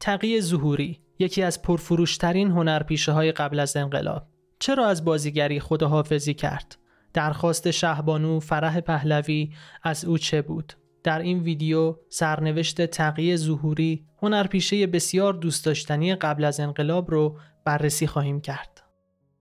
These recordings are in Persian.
تقی زهوری، یکی از پرفروشترین هنرپیشه های قبل از انقلاب چرا از بازیگری خداحافظی کرد درخواست شهبانو فرح پهلوی از او چه بود در این ویدیو سرنوشت تقی زهوری هنرپیشه بسیار دوست داشتنی قبل از انقلاب رو بررسی خواهیم کرد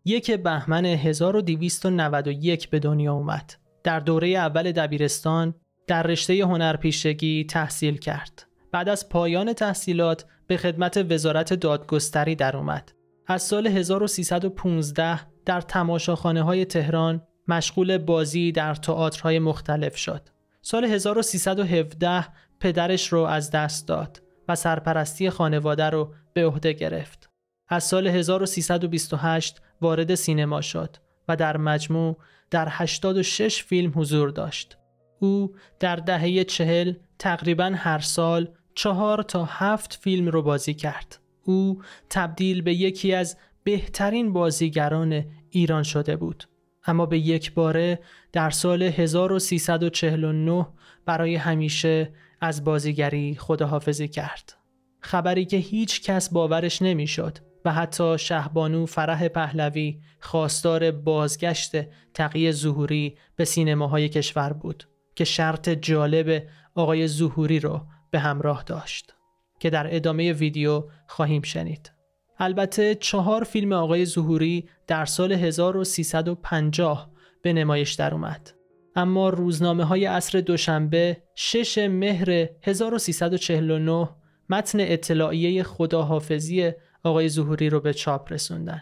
یک بهمن 1291 به دنیا اومد در دوره اول دبیرستان در رشته هنرپیشگی تحصیل کرد بعد از پایان تحصیلات به خدمت وزارت دادگستری اومد. از سال 1315 در تماشاخانه های تهران مشغول بازی در تئاترهای مختلف شد. سال 1317 پدرش رو از دست داد و سرپرستی خانواده رو به عهده گرفت. از سال 1328 وارد سینما شد و در مجموع در 86 فیلم حضور داشت. او در دهه چهل تقریبا هر سال چهار تا هفت فیلم رو بازی کرد. او تبدیل به یکی از بهترین بازیگران ایران شده بود. اما به یک باره در سال 1349 برای همیشه از بازیگری خداحافظی کرد. خبری که هیچ کس باورش نمیشد و حتی شهبانو فرح پهلوی خواستار بازگشت تقیه زهوری به سینماهای کشور بود که شرط جالب آقای زهوری را به همراه داشت که در ادامه ویدیو خواهیم شنید. البته چهار فیلم آقای ظهوری در سال 1350 به نمایش در اومد. اما روزنامه های عصر دوشنبه 6 مهر 1349 متن اطلاعیه خداحافظی آقای ظهوری رو به چاپ رسوندن.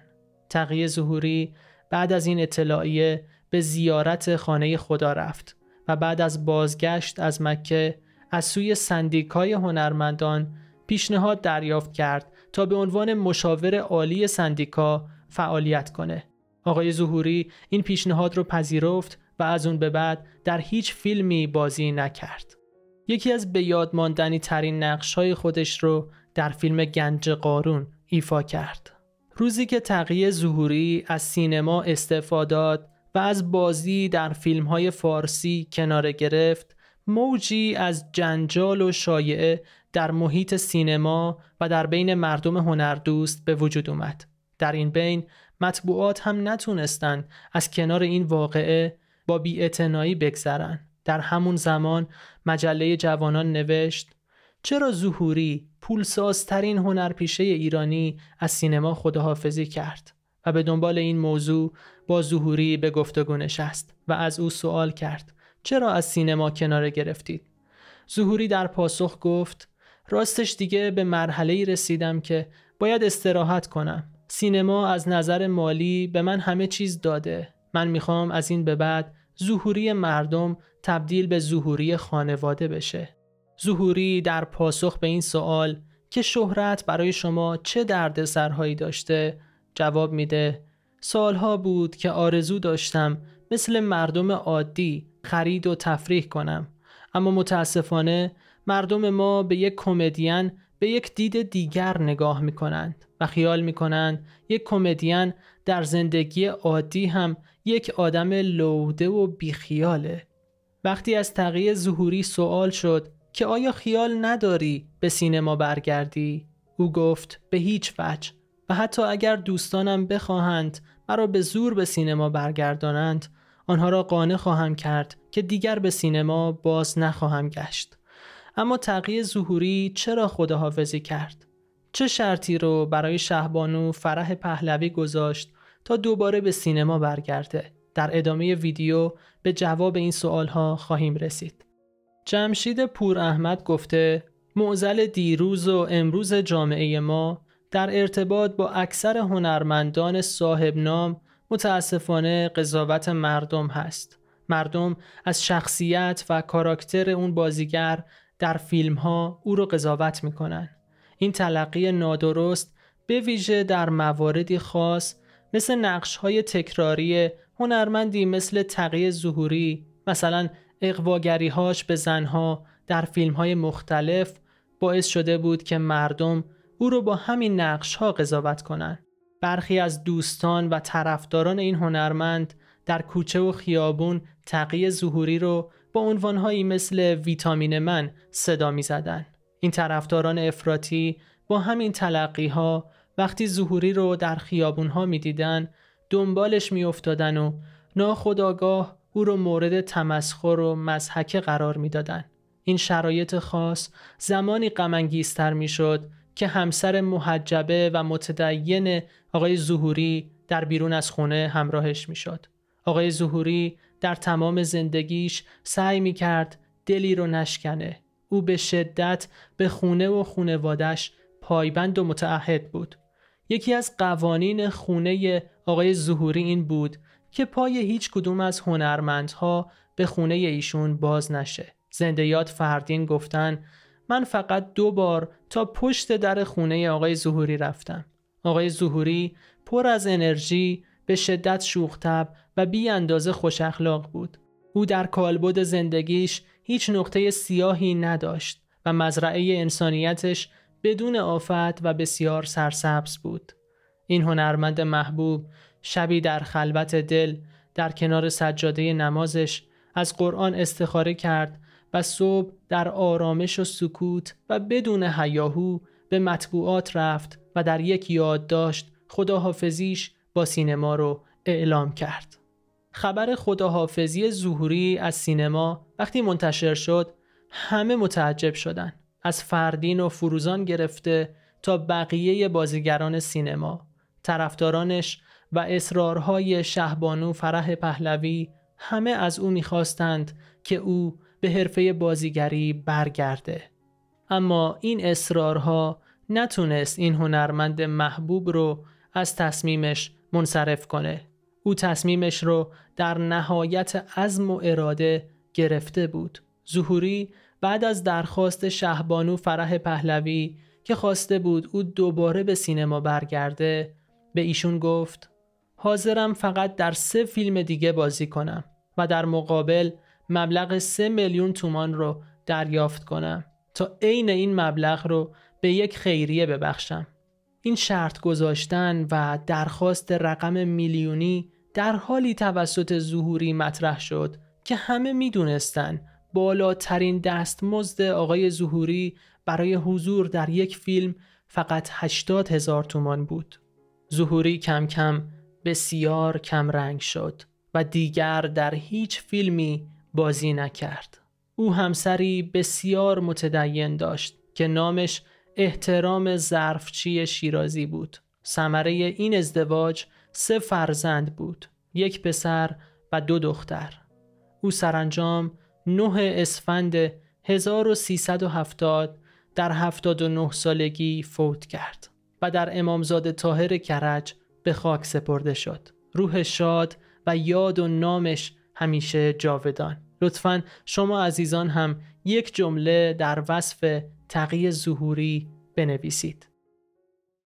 تقیه ظهوری بعد از این اطلاعیه به زیارت خانه خدا رفت و بعد از بازگشت از مکه از سوی سندیکای هنرمندان پیشنهاد دریافت کرد تا به عنوان مشاور عالی سندیکا فعالیت کنه. آقای ظهوری این پیشنهاد رو پذیرفت و از اون به بعد در هیچ فیلمی بازی نکرد. یکی از به یاد ماندنی ترین نقش های خودش رو در فیلم گنج قارون ایفا کرد. روزی که تقیه ظهوری از سینما استفاداد و از بازی در فیلم های فارسی کنار گرفت موجی از جنجال و شایعه در محیط سینما و در بین مردم هنردوست به وجود اومد. در این بین مطبوعات هم نتونستند از کنار این واقعه با بیاعتنایی بگذرن. در همون زمان مجله جوانان نوشت چرا ظهوری پولسازترین هنرپیشه ایرانی از سینما خداحافظی کرد و به دنبال این موضوع با ظهوری به گفتگو نشست و از او سوال کرد چرا از سینما کناره گرفتید؟ ظهوری در پاسخ گفت راستش دیگه به مرحله رسیدم که باید استراحت کنم. سینما از نظر مالی به من همه چیز داده. من میخوام از این به بعد ظهوری مردم تبدیل به ظهوری خانواده بشه. ظهوری در پاسخ به این سوال که شهرت برای شما چه دردسرهایی داشته جواب میده سالها بود که آرزو داشتم مثل مردم عادی خرید و تفریح کنم اما متاسفانه مردم ما به یک کمدین به یک دید دیگر نگاه می کنند و خیال می کنند یک کمدین در زندگی عادی هم یک آدم لوده و بیخیاله وقتی از تقیه ظهوری سوال شد که آیا خیال نداری به سینما برگردی؟ او گفت به هیچ وجه و حتی اگر دوستانم بخواهند مرا به زور به سینما برگردانند آنها را قانع خواهم کرد که دیگر به سینما باز نخواهم گشت اما تقیه ظهوری چرا خداحافظی کرد چه شرطی رو برای شهبانو فرح پهلوی گذاشت تا دوباره به سینما برگرده در ادامه ویدیو به جواب این ها خواهیم رسید جمشید پور احمد گفته معزل دیروز و امروز جامعه ما در ارتباط با اکثر هنرمندان صاحب نام متاسفانه قضاوت مردم هست مردم از شخصیت و کاراکتر اون بازیگر در فیلم ها او رو قضاوت میکنن این تلقی نادرست به ویژه در مواردی خاص مثل نقش های تکراری هنرمندی مثل تقی ظهوری مثلا اقواگری هاش به زنها در فیلم های مختلف باعث شده بود که مردم او رو با همین نقش ها قضاوت کنند. برخی از دوستان و طرفداران این هنرمند در کوچه و خیابون تقی ظهوری رو با عنوانهایی مثل ویتامین من صدا می زدن. این طرفداران افراطی با همین تلقی ها وقتی ظهوری رو در خیابون ها دنبالش می افتادن و ناخداگاه او رو مورد تمسخر و مزحکه قرار میدادند. این شرایط خاص زمانی می میشد که همسر محجبه و متدین آقای ظهوری در بیرون از خونه همراهش میشد. آقای ظهوری در تمام زندگیش سعی می کرد دلی رو نشکنه. او به شدت به خونه و خونوادش پایبند و متعهد بود. یکی از قوانین خونه آقای ظهوری این بود که پای هیچ کدوم از هنرمندها به خونه ایشون باز نشه. زندیات فردین گفتن من فقط دو بار تا پشت در خونه آقای زهوری رفتم. آقای زهوری پر از انرژی، به شدت شوختب و بی اندازه خوش اخلاق بود. او در کالبد زندگیش هیچ نقطه سیاهی نداشت و مزرعه انسانیتش بدون آفت و بسیار سرسبز بود. این هنرمند محبوب شبی در خلوت دل در کنار سجاده نمازش از قرآن استخاره کرد و صبح در آرامش و سکوت و بدون هیاهو به مطبوعات رفت و در یک یادداشت خداحافظیش با سینما رو اعلام کرد. خبر خداحافظی ظهوری از سینما وقتی منتشر شد همه متعجب شدند از فردین و فروزان گرفته تا بقیه بازیگران سینما طرفدارانش و اصرارهای شهبانو فرح پهلوی همه از او میخواستند که او به حرفه بازیگری برگرده اما این اصرارها نتونست این هنرمند محبوب رو از تصمیمش منصرف کنه او تصمیمش رو در نهایت عزم و اراده گرفته بود ظهوری بعد از درخواست شهبانو فرح پهلوی که خواسته بود او دوباره به سینما برگرده به ایشون گفت حاضرم فقط در سه فیلم دیگه بازی کنم و در مقابل مبلغ سه میلیون تومان رو دریافت کنم تا عین این مبلغ رو به یک خیریه ببخشم این شرط گذاشتن و درخواست رقم میلیونی در حالی توسط ظهوری مطرح شد که همه میدونستن بالاترین دستمزد آقای ظهوری برای حضور در یک فیلم فقط 80 هزار تومان بود. ظهوری کم کم بسیار کم رنگ شد و دیگر در هیچ فیلمی بازی نکرد. او همسری بسیار متدین داشت که نامش احترام ظرفچی شیرازی بود. سمره این ازدواج سه فرزند بود. یک پسر و دو دختر. او سرانجام 9 اسفند 1370 در 79 سالگی فوت کرد و در امامزاده طاهر کرج به خاک سپرده شد. روح شاد و یاد و نامش همیشه جاودان. لطفا شما عزیزان هم یک جمله در وصف تقی ظهوری بنویسید